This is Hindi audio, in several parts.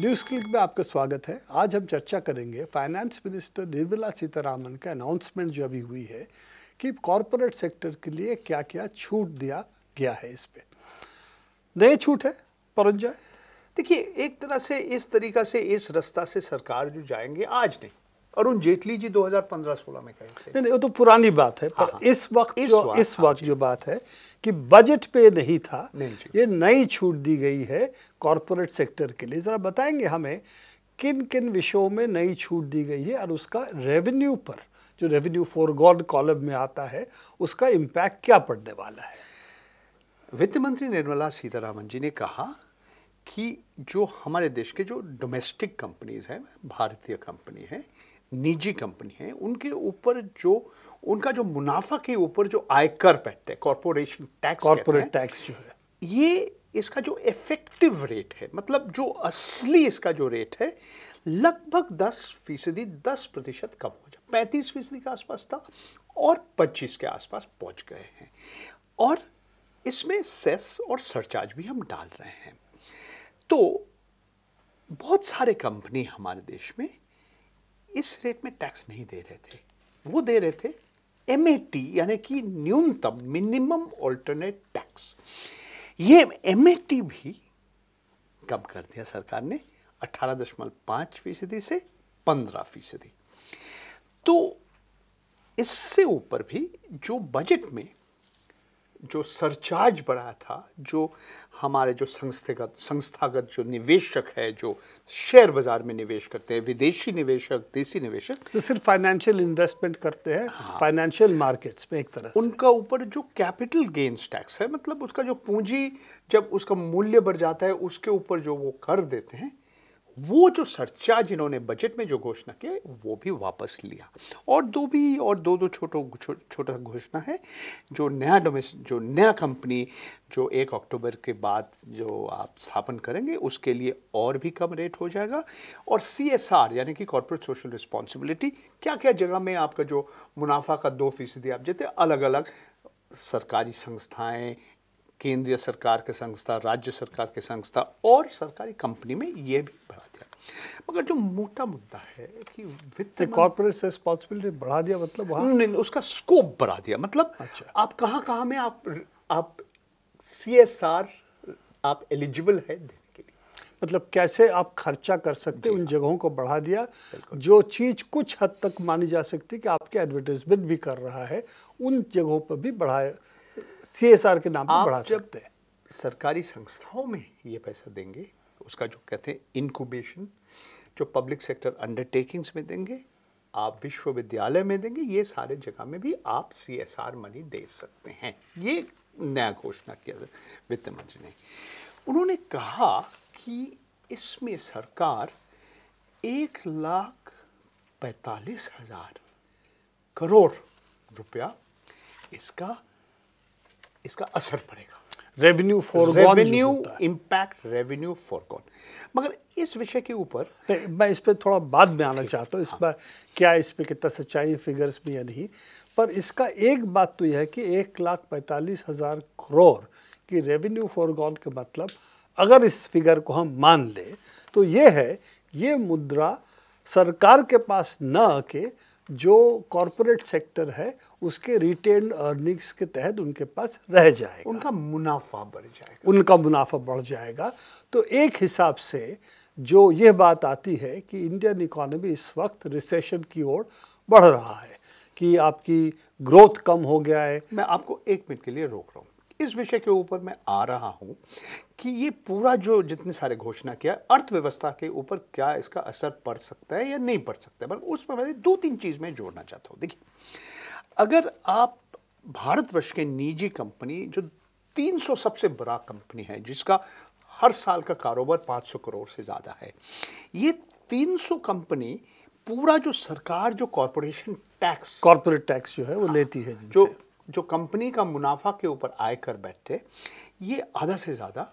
न्यूज़ क्लिक में आपका स्वागत है आज हम चर्चा करेंगे फाइनेंस मिनिस्टर निर्मला सीतारामन का अनाउंसमेंट जो अभी हुई है कि कॉरपोरेट सेक्टर के लिए क्या क्या छूट दिया गया है इस पर नए छूट है परंजय देखिए एक तरह से इस तरीका से इस रास्ता से सरकार जो जाएंगे आज नहीं अरुण जेटली जी 2015-16 में कहे थे नहीं नहीं वो तो पुरानी बात है पर हाँ, हाँ। इस वक्त इस जो इस हाँ, वक्त जो बात है कि बजट पे नहीं था नहीं ये नई छूट दी गई है कॉरपोरेट सेक्टर के लिए ज़रा बताएंगे हमें किन किन विषयों में नई छूट दी गई है और उसका रेवेन्यू पर जो रेवेन्यू फॉर गॉड कॉलम में आता है उसका इम्पैक्ट क्या पड़ने वाला है वित्त मंत्री निर्मला सीतारामन जी ने कहा कि जो हमारे देश के जो डोमेस्टिक कंपनीज हैं भारतीय कंपनी हैं निजी कंपनी है उनके ऊपर जो उनका जो मुनाफा के ऊपर जो आयकर बैठते हैं कॉरपोरेशन टैक्स कॉरपोरेट टैक्स जो है ये इसका जो इफेक्टिव रेट है मतलब जो असली इसका जो रेट है लगभग 10 फीसदी दस प्रतिशत कम हो जाए पैंतीस फीसदी के आसपास था और 25 के आसपास पहुंच गए हैं और इसमें सेस और सरचार्ज भी हम डाल रहे हैं तो बहुत सारे कंपनी हमारे देश में इस रेट में टैक्स नहीं दे रहे थे वो दे रहे थे एम यानी कि न्यूनतम मिनिमम ऑल्टरनेट टैक्स ये एम भी कम कर दिया सरकार ने अठारह दशमलव फीसदी से पंद्रह फीसदी तो इससे ऊपर भी जो बजट में जो सरचार्ज बढ़ा था जो हमारे जो संस्थागत संस्थागत जो निवेशक है जो शेयर बाजार में निवेश करते हैं विदेशी निवेशक देसी निवेशक तो सिर्फ फाइनेंशियल इन्वेस्टमेंट करते हैं हाँ। फाइनेंशियल मार्केट्स में एक तरह उनका ऊपर जो कैपिटल गेंस टैक्स है मतलब उसका जो पूंजी जब उसका मूल्य बढ़ जाता है उसके ऊपर जो वो कर देते हैं वो जो सर्चा जिन्होंने बजट में जो घोषणा किया वो भी वापस लिया और दो भी और दो दो छोटो छो, छोटा घोषणा है जो नया डोमेस जो नया कंपनी जो एक अक्टूबर के बाद जो आप स्थापन करेंगे उसके लिए और भी कम रेट हो जाएगा और सी एस आर यानी कि कॉरपोरेट सोशल रिस्पॉन्सिबिलिटी क्या क्या जगह में आपका जो मुनाफा का दो फीसदी आप देते अलग अलग सरकारी संस्थाएं केंद्रीय सरकार के संस्था राज्य सरकार के संस्था और सरकारी कंपनी में ये भी बढ़ा दिया मगर जो मोटा मुद्दा है कि वित्त कॉर्पोरेट रिस्पॉन्सिबिलिटी बढ़ा दिया मतलब वहाँ नहीं उसका स्कोप बढ़ा दिया मतलब अच्छा आप कहाँ कहाँ में आप आप सी एस आर आप एलिजिबल है देने के लिए मतलब कैसे आप खर्चा कर सकते उन हाँ। जगहों को बढ़ा दिया जो चीज़ कुछ हद तक मानी जा सकती कि आपके एडवर्टीजमेंट भी कर रहा है उन जगहों पर भी बढ़ाया सी के नाम पर बढ़ा सकते हैं सरकारी संस्थाओं में ये पैसा देंगे उसका जो कहते हैं इनक्यूबेशन जो पब्लिक सेक्टर अंडरटेकिंग्स में देंगे आप विश्वविद्यालय में देंगे ये सारे जगह में भी आप सी एस आर मनी दे सकते हैं ये नया घोषणा किया वित्त मंत्री ने उन्होंने कहा कि इसमें सरकार एक लाख पैंतालीस हजार करोड़ रुपया इसका इसका असर पड़ेगा revenue for revenue impact revenue forgone मगर इस विषय के ऊपर मैं इस पर थोड़ा बाद में आना चाहता हूँ इस पर हाँ। क्या इस पर कितना सच्चाई फिगर्स भी या नहीं पर इसका एक बात तो यह है कि एक लाख पैंतालीस हज़ार करोड़ की रेवेन्यू फॉर गॉन का मतलब अगर इस फिगर को हम मान लें तो ये है ये मुद्रा सरकार के पास न आके जो कॉरपोरेट सेक्टर है उसके रिटेन अर्निंग्स के तहत उनके पास रह जाएगा उनका मुनाफा बढ़ जाएगा उनका मुनाफा बढ़ जाएगा तो एक हिसाब से जो यह बात आती है कि इंडियन इकोनॉमी इस वक्त रिसेशन की ओर बढ़ रहा है कि आपकी ग्रोथ कम हो गया है मैं आपको एक मिनट के लिए रोक रहा हूँ इस विषय के ऊपर मैं आ रहा हूं कि ये पूरा जो जितने सारे घोषणा किया अर्थव्यवस्था के ऊपर क्या इसका असर पड़ सकता है या नहीं पड़ सकता है पर उस पर मैं दो तीन चीज़ में जोड़ना चाहता हूं देखिए अगर आप भारतवर्ष के निजी कंपनी जो 300 सबसे बड़ा कंपनी है जिसका हर साल का कारोबार 500 करोड़ से ज़्यादा है ये 300 कंपनी पूरा जो सरकार जो कॉरपोरेशन टैक्स कॉरपोरेट टैक्स जो है वो हाँ, लेती है जो जो कंपनी का मुनाफा के ऊपर आयकर बैठते ये आधा से ज़्यादा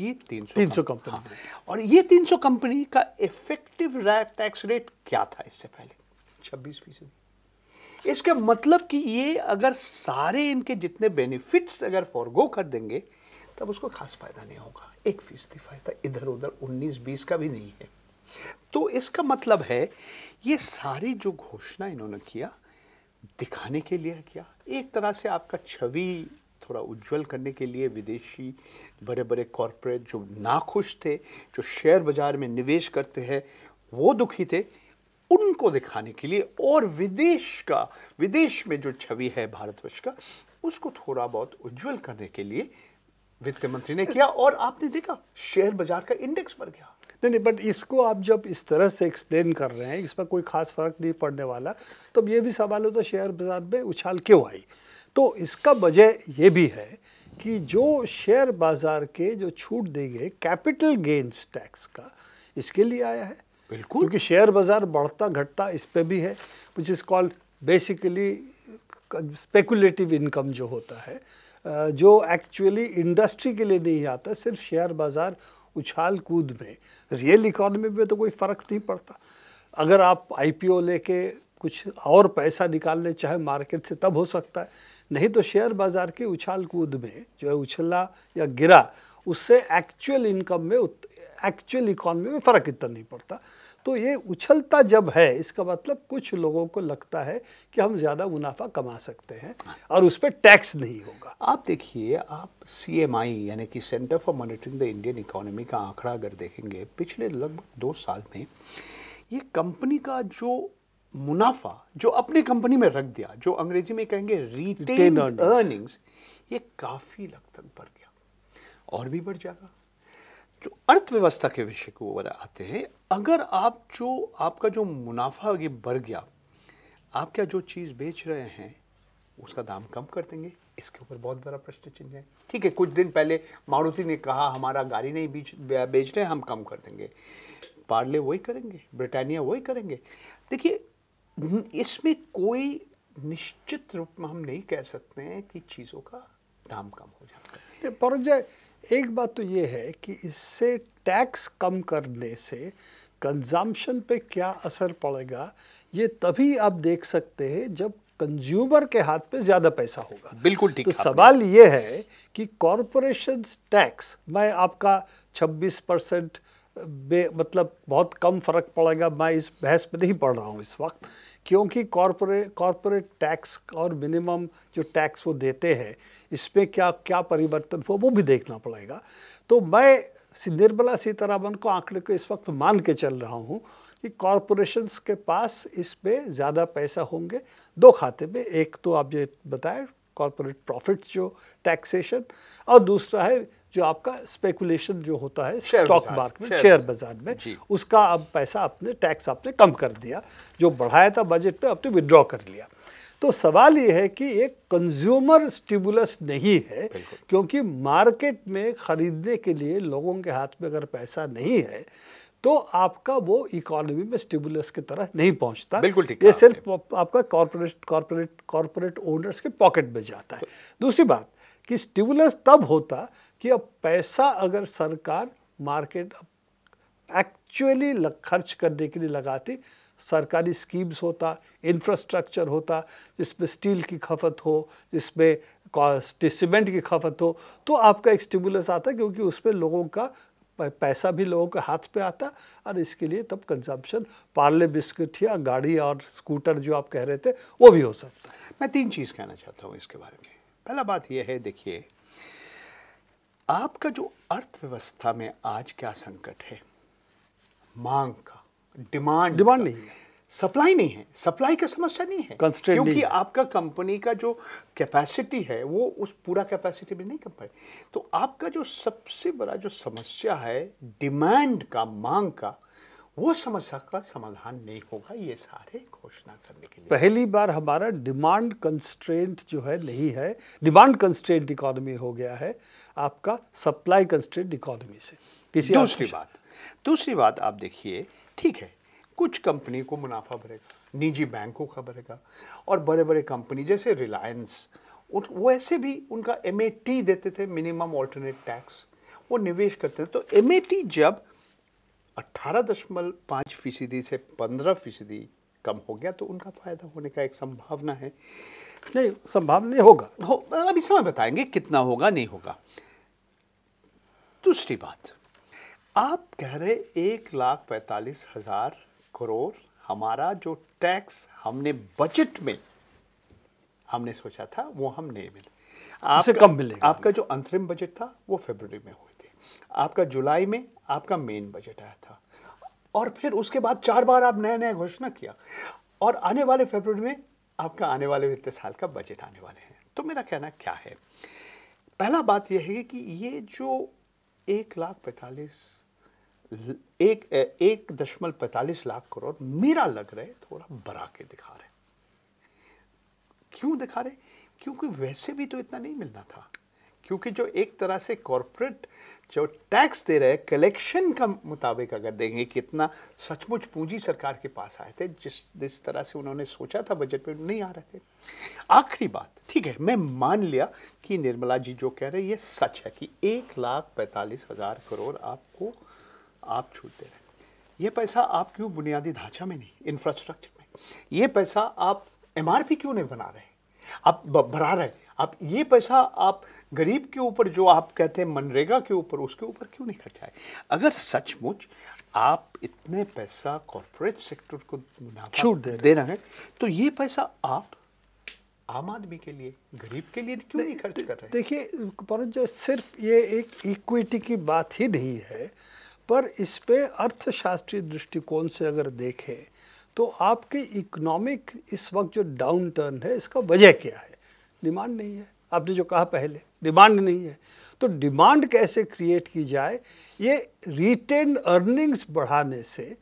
ये तीन सौ तीन सौ कंपनी हाँ। और ये सौ कंपनी का इफेक्टिव टैक्स रेट क्या था इससे पहले छब्बीस फीसदी इसका मतलब कि ये अगर सारे इनके जितने बेनिफिट्स अगर फॉरगो कर देंगे तब उसको खास फायदा नहीं होगा एक फीसदी फायदा इधर उधर उन्नीस बीस का भी नहीं है तो इसका मतलब है ये सारी जो घोषणा इन्होंने किया दिखाने के लिए किया एक तरह से आपका छवि थोड़ा उज्जवल करने के लिए विदेशी बड़े बड़े कॉरपोरेट जो नाखुश थे जो शेयर बाज़ार में निवेश करते हैं वो दुखी थे उनको दिखाने के लिए और विदेश का विदेश में जो छवि है भारतवर्ष का उसको थोड़ा बहुत उज्जवल करने के लिए वित्त मंत्री ने किया और आपने देखा शेयर बाजार का इंडेक्स बढ़ गया नहीं नहीं बट इसको आप जब इस तरह से एक्सप्लेन कर रहे हैं इस पर कोई खास फर्क नहीं पड़ने वाला तो ये भी सवाल होता तो शेयर बाजार में उछाल क्यों आई तो इसका वजह ये भी है कि जो शेयर बाजार के जो छूट दी गए कैपिटल गेंस टैक्स का इसके लिए आया है बिल्कुल क्योंकि शेयर बाजार बढ़ता घटता इस पर भी है which is called basically speculative income जो होता है जो एक्चुअली इंडस्ट्री के लिए नहीं आता सिर्फ शेयर बाज़ार उछाल कूद में रियल इकोनॉमी में तो कोई फ़र्क नहीं पड़ता अगर आप आईपीओ लेके कुछ और पैसा निकालने चाहे मार्केट से तब हो सकता है नहीं तो शेयर बाज़ार के उछाल कूद में जो है उछला या गिरा उससे एक्चुअल इनकम में एक्चुअल इकोनॉमी में फ़र्क इतना नहीं पड़ता तो ये उछलता जब है इसका मतलब कुछ लोगों को लगता है कि हम ज़्यादा मुनाफा कमा सकते हैं और उस पर टैक्स नहीं होगा आप देखिए आप सी यानी कि centre for monitoring the Indian economy का आंकड़ा अगर देखेंगे पिछले लगभग दो साल में ये कंपनी का जो मुनाफा जो अपने कंपनी में रख दिया जो अंग्रेजी में कहेंगे रिटेन अर्निंग्स ये काफ़ी लग तक बढ़ गया और भी बढ़ जाएगा जो अर्थव्यवस्था के विषय को आते हैं अगर आप जो आपका जो मुनाफा आगे बढ़ गया आप क्या जो चीज़ बेच रहे हैं उसका दाम कम कर देंगे इसके ऊपर बहुत बड़ा प्रश्न चिन्ह है ठीक है कुछ दिन पहले मारुति ने कहा हमारा गाड़ी नहीं बेच बेच रहे हम कम कर देंगे पार्ले वही करेंगे ब्रिटानिया वही करेंगे देखिए इसमें कोई निश्चित रूप में हम नहीं कह सकते हैं कि चीज़ों का दाम कम हो जाता है एक बात तो ये है कि इससे टैक्स कम करने से कंजम्पशन पे क्या असर पड़ेगा ये तभी आप देख सकते हैं जब कंज्यूमर के हाथ पे ज़्यादा पैसा होगा बिल्कुल ठीक तो सवाल ये है कि कॉरपोरेशन टैक्स मैं आपका 26 परसेंट बे मतलब बहुत कम फर्क पड़ेगा मैं इस बहस में नहीं पढ़ रहा हूँ इस वक्त क्योंकि कॉरपोरेट कॉरपोरेट टैक्स और मिनिमम जो टैक्स वो देते हैं इसमें क्या क्या परिवर्तन हो वो भी देखना पड़ेगा तो मैं निर्मला सीतारामन को आंकड़े को इस वक्त मान के चल रहा हूँ कि कॉरपोरेशंस के पास इस पर ज़्यादा पैसा होंगे दो खाते में एक तो आप जो बताएं कॉरपोरेट प्रॉफिट्स जो टैक्सेशन और दूसरा है जो आपका स्पेकुलेशन जो होता है स्टॉक मार्केट में शेयर बाजार में उसका अब पैसा आपने टैक्स आपने कम कर दिया जो बढ़ाया था बजट पर आपने विदड्रॉ कर लिया तो सवाल ये है कि एक कंज्यूमर स्टिबुलस नहीं है क्योंकि मार्केट में ख़रीदने के लिए लोगों के हाथ में अगर पैसा नहीं है तो आपका वो इकोनॉमी में स्टिबुलस की तरह नहीं पहुंचता बिल्कुल ठीक ये सिर्फ आपका कॉर्पोरेट कॉर्पोरेट कॉर्पोरेट ओनर्स के पॉकेट में जाता है दूसरी बात कि स्टिमुलस तब होता कि अब पैसा अगर सरकार मार्केट एक्चुअली खर्च करने के लिए लगाती सरकारी स्कीम्स होता इंफ्रास्ट्रक्चर होता जिसमें स्टील की खपत हो जिसमें सीमेंट की खपत हो तो आपका एक स्टिमुलस आता क्योंकि उसमें लोगों का पैसा भी लोगों के हाथ पे आता और इसके लिए तब कंजम्पशन पार्ले बिस्किट या गाड़ी और स्कूटर जो आप कह रहे थे वो भी हो सकता है मैं तीन चीज़ कहना चाहता हूँ इसके बारे में पहला बात यह है देखिए आपका जो अर्थव्यवस्था में आज क्या संकट है मांग का डिमांड डिमांड नहीं है सप्लाई नहीं है सप्लाई का समस्या नहीं है क्योंकि आपका कंपनी का जो कैपेसिटी है वो उस पूरा कैपेसिटी में नहीं कर पाए तो आपका जो सबसे बड़ा जो समस्या है डिमांड का मांग का वो समस्या का समाधान नहीं होगा ये सारे घोषणा करने के लिए पहली बार हमारा डिमांड कंस्ट्रेंट जो है नहीं है डिमांड कंस्ट्रेंट इकोनॉमी हो गया है आपका सप्लाई कंस्ट्रेंट इकोनॉमी से किसी दूसरी बात दूसरी बात आप देखिए ठीक है कुछ कंपनी को मुनाफा भरेगा निजी बैंकों का भरेगा और बड़े बड़े कंपनी जैसे रिलायंस वो ऐसे भी उनका एम देते थे मिनिमम ऑल्टरनेट टैक्स वो निवेश करते थे तो एम जब अट्ठारह दशमलव पाँच फीसदी से पंद्रह फीसदी कम हो गया तो उनका फायदा होने का एक संभावना है नहीं संभावना नहीं होगा हो अभी समय बताएंगे कितना होगा नहीं होगा दूसरी बात आप कह रहे एक लाख पैंतालीस हजार करोड़ हमारा जो टैक्स हमने बजट में हमने सोचा था वो हम नहीं मिले आपसे कम मिलेगा आपका जो अंतरिम बजट था वो फेबर में हुए थे आपका जुलाई में आपका मेन बजट आया था और फिर उसके बाद चार बार आप नया नया घोषणा किया और आने वाले फेबर में आपका आने वाले वित्त साल का बजट आने वाले हैं तो मेरा कहना क्या है पहला बात यह है कि ये जो एक लाख पैंतालीस एक एक दशमलव पैंतालीस लाख करोड़ मेरा लग रहा है थोड़ा बढ़ा के दिखा रहे क्यों दिखा रहे क्योंकि वैसे भी तो इतना नहीं मिलना था क्योंकि जो एक तरह से कॉरपोरेट जो टैक्स दे रहे कलेक्शन का मुताबिक अगर देंगे कितना सचमुच पूंजी सरकार के पास आए थे जिस जिस तरह से उन्होंने सोचा था बजट में नहीं आ रहे थे आखिरी बात ठीक है मैं मान लिया कि निर्मला जी जो कह रहे हैं ये सच है कि एक लाख पैंतालीस हज़ार करोड़ आपको आप छूट दे रहे हैं ये पैसा आप क्यों बुनियादी ढांचा में नहीं इंफ्रास्ट्रक्चर में ये पैसा आप एम क्यों नहीं बना रहे आप बढ़ा रहे आप ये पैसा आप गरीब के ऊपर जो आप कहते हैं मनरेगा के ऊपर उसके ऊपर क्यों नहीं खर्चा है अगर सचमुच आप इतने पैसा कॉरपोरेट सेक्टर को छूट दे, दे रहे हैं तो ये पैसा आप आम आदमी के लिए गरीब के लिए क्यों नहीं खर्च कर रहे देखिए परंतु जो सिर्फ ये एक इक्विटी की बात ही नहीं है पर इस पर अर्थशास्त्रीय दृष्टिकोण से अगर देखें तो आपके इकोनॉमिक इस वक्त जो डाउन टर्न है इसका वजह क्या है डिमांड नहीं है आपने जो कहा पहले डिमांड नहीं है तो डिमांड कैसे क्रिएट की जाए ये रिटेन अर्निंग्स बढ़ाने से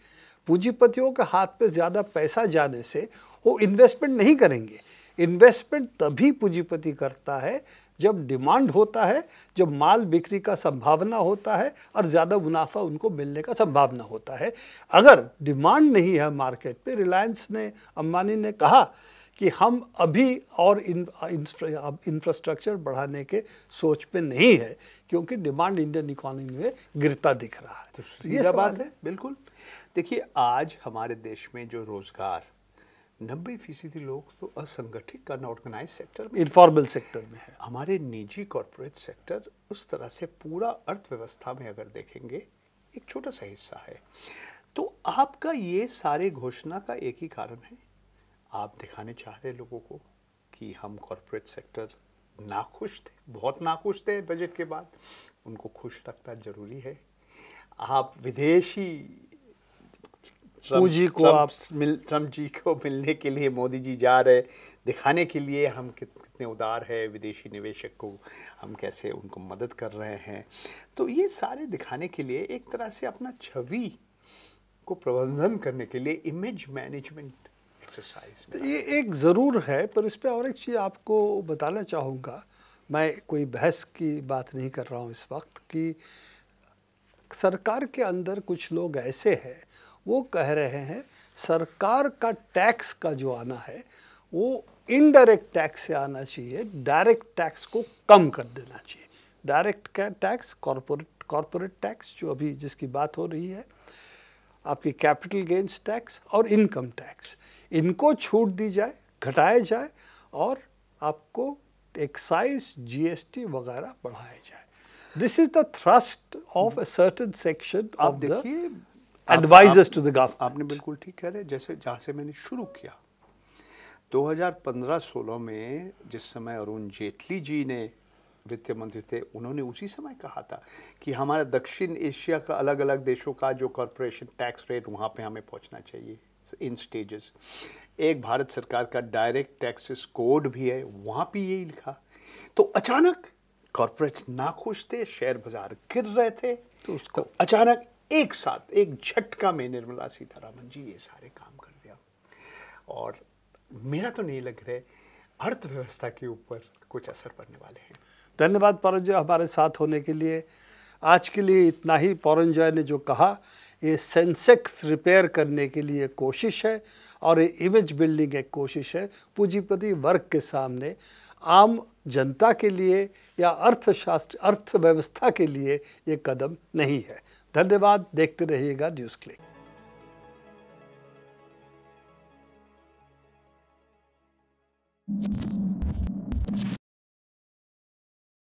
पूंजीपतियों के हाथ पे ज़्यादा पैसा जाने से वो इन्वेस्टमेंट नहीं करेंगे इन्वेस्टमेंट तभी पूंजीपति करता है जब डिमांड होता है जब माल बिक्री का संभावना होता है और ज़्यादा मुनाफा उनको मिलने का संभावना होता है अगर डिमांड नहीं है मार्केट पे रिलायंस ने अंबानी ने कहा कि हम अभी और इंफ्रास्ट्रक्चर बढ़ाने के सोच पे नहीं है क्योंकि डिमांड इंडियन इकोनॉमी में गिरता दिख रहा है तो, तो ये बात है बिल्कुल देखिए आज हमारे देश में जो रोज़गार नब्बे फीसदी लोग तो असंगठित अनऑर्गेनाइज सेक्टर में इनफॉर्मल सेक्टर में है हमारे निजी कॉरपोरेट सेक्टर उस तरह से पूरा अर्थव्यवस्था में अगर देखेंगे एक छोटा सा हिस्सा है तो आपका ये सारे घोषणा का एक ही कारण है आप दिखाने चाह रहे लोगों को कि हम कॉरपोरेट सेक्टर नाखुश थे बहुत नाखुश थे बजट के बाद उनको खुश रखना जरूरी है आप विदेशी पूजी को आप मिल ट्रम्प जी को मिलने के लिए मोदी जी जा रहे दिखाने के लिए हम कितने उदार है विदेशी निवेशक को हम कैसे उनको मदद कर रहे हैं तो ये सारे दिखाने के लिए एक तरह से अपना छवि को प्रबंधन करने के लिए इमेज मैनेजमेंट एक्सरसाइज ये एक ज़रूर है पर इस पर और एक चीज़ आपको बताना चाहूँगा मैं कोई बहस की बात नहीं कर रहा हूँ इस वक्त कि सरकार के अंदर कुछ लोग ऐसे हैं वो कह रहे हैं सरकार का टैक्स का जो आना है वो इनडायरेक्ट टैक्स से आना चाहिए डायरेक्ट टैक्स को कम कर देना चाहिए direct tax corporate corporate tax जो अभी जिसकी बात हो रही है आपकी कैपिटल गेंस टैक्स और इनकम टैक्स इनको छूट दी जाए घटाया जाए और आपको एक्साइज जीएसटी वगैरह बढ़ाया जाए this is the thrust of a certain section of देखिए एडवाइजर्स टू द गवर्नमेंट आपने बिल्कुल ठीक कह रहे जैसे जहाँ से मैंने शुरू किया 2015-16 में जिस समय अरुण जेटली जी ने वित्त मंत्री थे उन्होंने उसी समय कहा था कि हमारा दक्षिण एशिया का अलग अलग देशों का जो कॉरपोरेशन टैक्स रेट वहाँ पे हमें पहुँचना चाहिए इन स्टेजेस एक भारत सरकार का डायरेक्ट टैक्सेस कोड भी है वहाँ पे यही लिखा तो अचानक कॉरपोरेट्स नाखुश थे शेयर बाजार गिर रहे थे तो उसको तो अचानक एक साथ एक झटका में निर्मला सीतारामन जी ये सारे काम कर दिया और मेरा तो नहीं लग रहा अर्थव्यवस्था के ऊपर कुछ असर पड़ने वाले हैं धन्यवाद पवन जॉय हमारे साथ होने के लिए आज के लिए इतना ही पवन जॉय ने जो कहा ये सेंसेक्स रिपेयर करने के लिए कोशिश है और ये इमेज बिल्डिंग एक कोशिश है पूंजीपति वर्ग के सामने आम जनता के लिए या अर्थशास्त्र अर्थव्यवस्था के लिए ये कदम नहीं है धन्यवाद देखते रहिएगा न्यूज़ क्लिक you